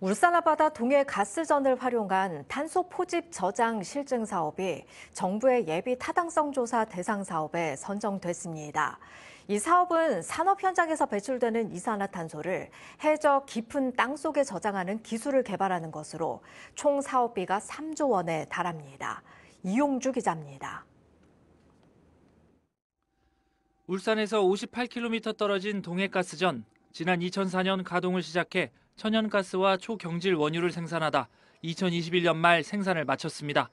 울산 앞바다 동해 가스전을 활용한 탄소 포집 저장 실증 사업이 정부의 예비 타당성 조사 대상 사업에 선정됐습니다. 이 사업은 산업 현장에서 배출되는 이산화탄소를 해저 깊은 땅 속에 저장하는 기술을 개발하는 것으로 총 사업비가 3조 원에 달합니다. 이용주 기자입니다. 울산에서 58km 떨어진 동해가스전 지난 2004년 가동을 시작해 천연가스와 초경질 원유를 생산하다 2021년 말 생산을 마쳤습니다.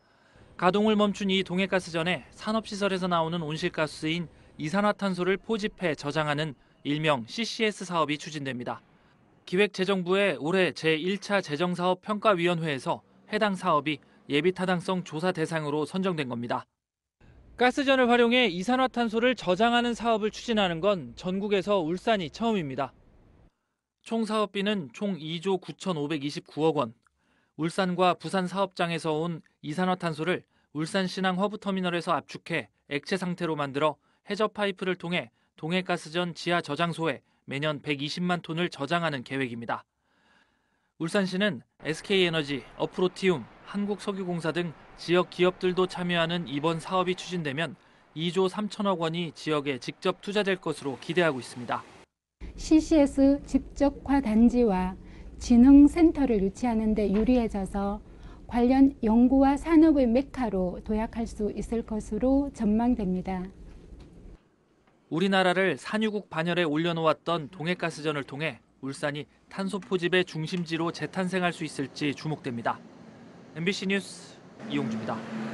가동을 멈춘 이 동해가스전에 산업시설에서 나오는 온실가스인 이산화탄소를 포집해 저장하는 일명 CCS 사업이 추진됩니다. 기획재정부의 올해 제1차 재정사업 평가위원회에서 해당 사업이 예비타당성 조사 대상으로 선정된 겁니다. 가스전을 활용해 이산화탄소를 저장하는 사업을 추진하는 건 전국에서 울산이 처음입니다. 총 사업비는 총 2조 9,529억 원. 울산과 부산 사업장에서 온 이산화탄소를 울산 신항 허브터미널에서 압축해 액체 상태로 만들어 해저 파이프를 통해 동해가스전 지하 저장소에 매년 120만 톤을 저장하는 계획입니다. 울산시는 SK에너지, 어프로티움, 한국석유공사 등 지역 기업들도 참여하는 이번 사업이 추진되면 2조 3천억 원이 지역에 직접 투자될 것으로 기대하고 있습니다. CCS 직접화 단지와 진흥센터를 유치하는 데 유리해져서 관련 연구와 산업의 메카로 도약할 수 있을 것으로 전망됩니다. 우리나라를 산유국 반열에 올려놓았던 동해가스전을 통해 울산이 탄소 포집의 중심지로 재탄생할 수 있을지 주목됩니다. MBC 뉴스 이용주입니다.